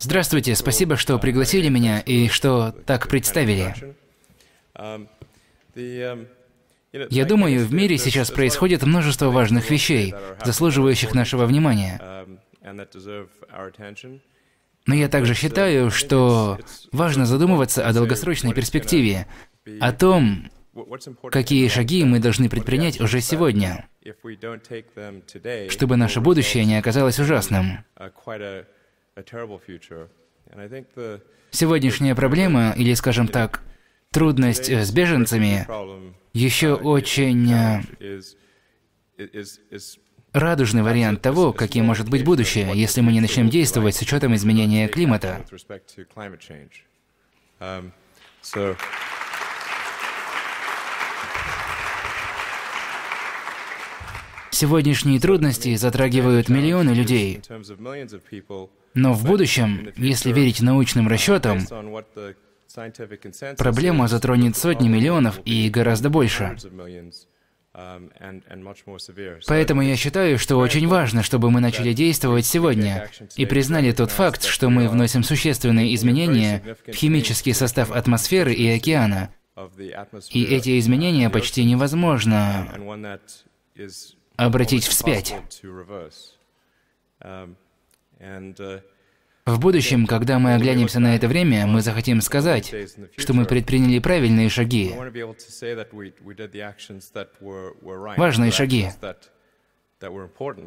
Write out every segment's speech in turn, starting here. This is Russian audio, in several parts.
Здравствуйте, спасибо, что пригласили меня и что так представили. Я думаю, в мире сейчас происходит множество важных вещей, заслуживающих нашего внимания. Но я также считаю, что важно задумываться о долгосрочной перспективе, о том, какие шаги мы должны предпринять уже сегодня, чтобы наше будущее не оказалось ужасным. Сегодняшняя проблема, или, скажем так, трудность э, с беженцами еще uh, очень э, радужный вариант того, каким может быть будущее, если мы не начнем действовать с учетом изменения климата. Um, Сегодняшние трудности затрагивают миллионы людей. Но в будущем, если верить научным расчетам, проблема затронет сотни миллионов и гораздо больше. Поэтому я считаю, что очень важно, чтобы мы начали действовать сегодня и признали тот факт, что мы вносим существенные изменения в химический состав атмосферы и океана. И эти изменения почти невозможно обратить вспять. Uh, в будущем, когда мы оглянемся на это время, мы захотим сказать, что мы предприняли правильные шаги. Важные шаги.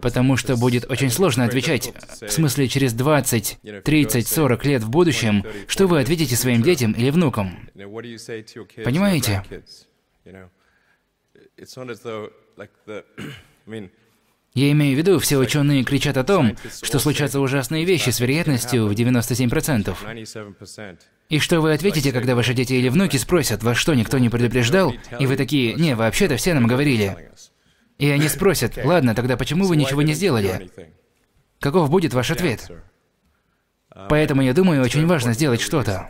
Потому что будет очень сложно отвечать, в смысле через 20, 30, 40 лет в будущем, что вы ответите своим детям или внукам. Понимаете? Я имею в виду, все ученые кричат о том, что случатся ужасные вещи с вероятностью в 97%. И что вы ответите, когда ваши дети или внуки спросят, вас что никто не предупреждал, и вы такие, не, вообще-то все нам говорили. И они спросят, ладно, тогда почему вы ничего не сделали? Каков будет ваш ответ? Um, Поэтому я думаю, очень важно сделать что-то.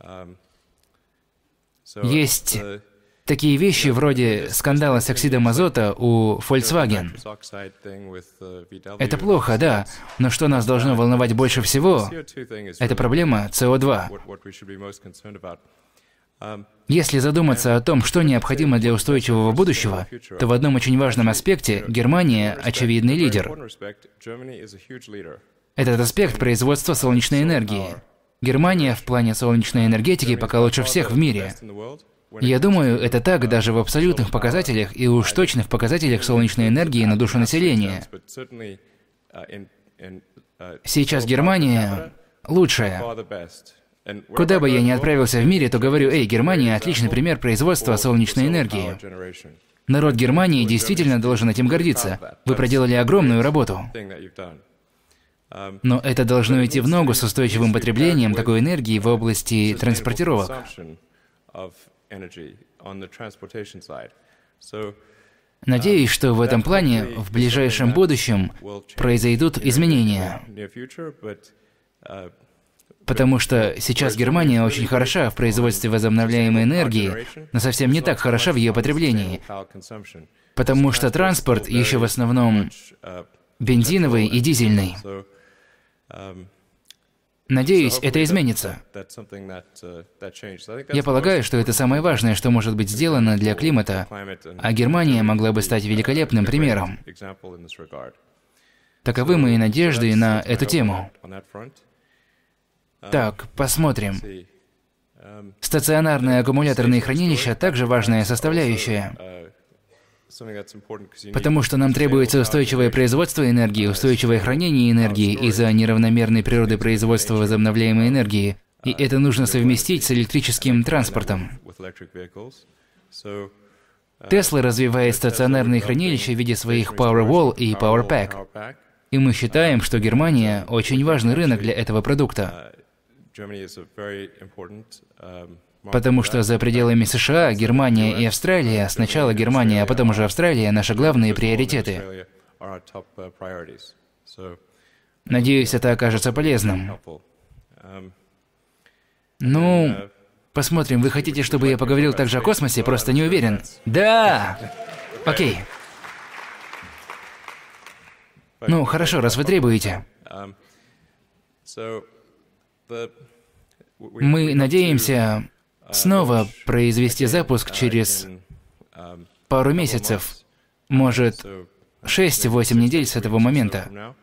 Um, Есть uh, такие вещи вроде скандала с оксидом азота у Volkswagen. Это плохо, да, но что нас должно волновать больше всего, это проблема co 2 Если задуматься о том, что необходимо для устойчивого будущего, то в одном очень важном аспекте Германия – очевидный лидер. Этот аспект – производство солнечной энергии. Германия в плане солнечной энергетики пока лучше всех в мире. Я думаю, это так даже в абсолютных показателях и уж точно в показателях солнечной энергии на душу населения. Сейчас Германия лучшая. Куда бы я ни отправился в мире, то говорю, «Эй, Германия – отличный пример производства солнечной энергии». Народ Германии действительно должен этим гордиться. Вы проделали огромную работу. Но это должно идти в ногу с устойчивым потреблением такой энергии в области транспортировок. Um, Надеюсь, что в этом плане в ближайшем будущем произойдут изменения. Uh, Потому что сейчас Германия очень хороша в производстве возобновляемой энергии, но совсем не так хороша в ее потреблении. Потому что транспорт еще в основном uh, бензиновый и дизельный. Um, Надеюсь, это изменится. Uh, Я полагаю, что это самое важное, что может быть сделано для климата, а Германия могла бы стать великолепным примером. Таковы мои надежды на эту тему. Um, так, посмотрим. Um, Стационарное аккумуляторное хранилище – также важная uh, составляющая. Потому что нам требуется устойчивое производство энергии, устойчивое хранение энергии из-за неравномерной природы производства возобновляемой энергии. И это нужно совместить с электрическим транспортом. Тесла развивает стационарные хранилища в виде своих Powerwall и PowerPack. И мы считаем, что Германия – очень важный рынок для этого продукта. Uh, Потому что за пределами США, Германия и Австралия, сначала Германия, а потом уже Австралия, наши главные приоритеты. Надеюсь, это окажется полезным. Ну, посмотрим. Вы хотите, чтобы я поговорил также о космосе? Просто не уверен. Да! Окей. Ну, хорошо, раз вы требуете. Мы надеемся, снова произвести запуск через пару месяцев, может 6-8 недель с этого момента.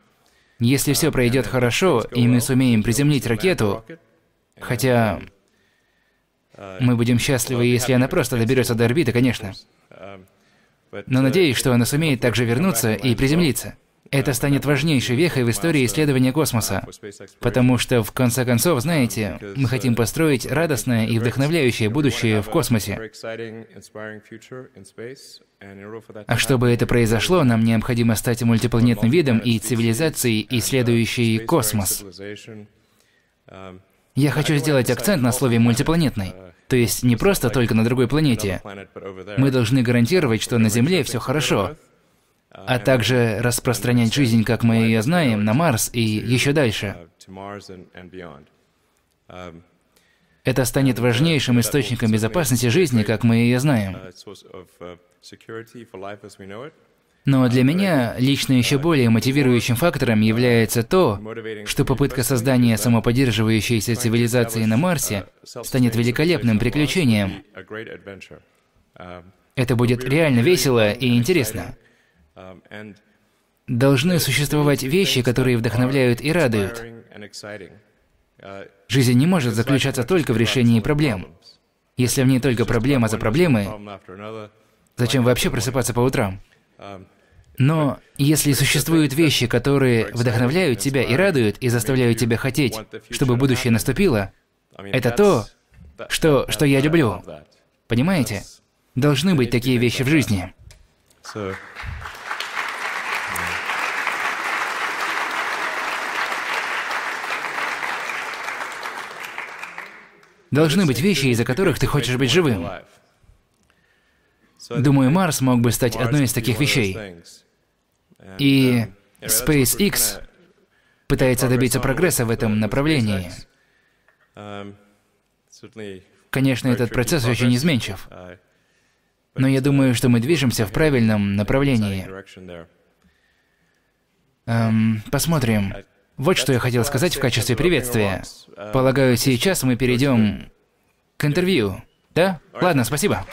Если все пройдет хорошо, и мы сумеем приземлить ракету, хотя мы будем счастливы, если она просто доберется до орбиты, конечно. Но надеюсь, что она сумеет также вернуться и приземлиться. Это станет важнейшей вехой в истории исследования космоса. Потому что, в конце концов, знаете, мы хотим построить радостное и вдохновляющее будущее в космосе. А чтобы это произошло, нам необходимо стать мультипланетным видом и цивилизацией, исследующей космос. Я хочу сделать акцент на слове «мультипланетный». То есть не просто только на другой планете. Мы должны гарантировать, что на Земле все хорошо, а также распространять жизнь, как мы ее знаем, на Марс и еще дальше. Это станет важнейшим источником безопасности жизни, как мы ее знаем. Но для меня лично еще более мотивирующим фактором является то, что попытка создания самоподдерживающейся цивилизации на Марсе станет великолепным приключением. Это будет реально весело и интересно. Um, Должны существовать вещи, которые вдохновляют и радуют. Жизнь не может заключаться только в решении проблем. Если в ней только проблема за проблемой, зачем вообще просыпаться по утрам? Но если существуют вещи, которые вдохновляют тебя и радуют, и заставляют тебя хотеть, чтобы будущее наступило, это то, что, что я люблю. Понимаете? Должны быть такие вещи в жизни. Должны быть вещи, из-за которых ты хочешь быть живым. Думаю, Марс мог бы стать одной из таких вещей. И SpaceX пытается добиться прогресса в этом направлении. Конечно, этот процесс очень изменчив, но я думаю, что мы движемся в правильном направлении. Эм, посмотрим. Вот что я хотел сказать в качестве приветствия. Полагаю, сейчас мы перейдем к интервью. Да? Ладно, спасибо.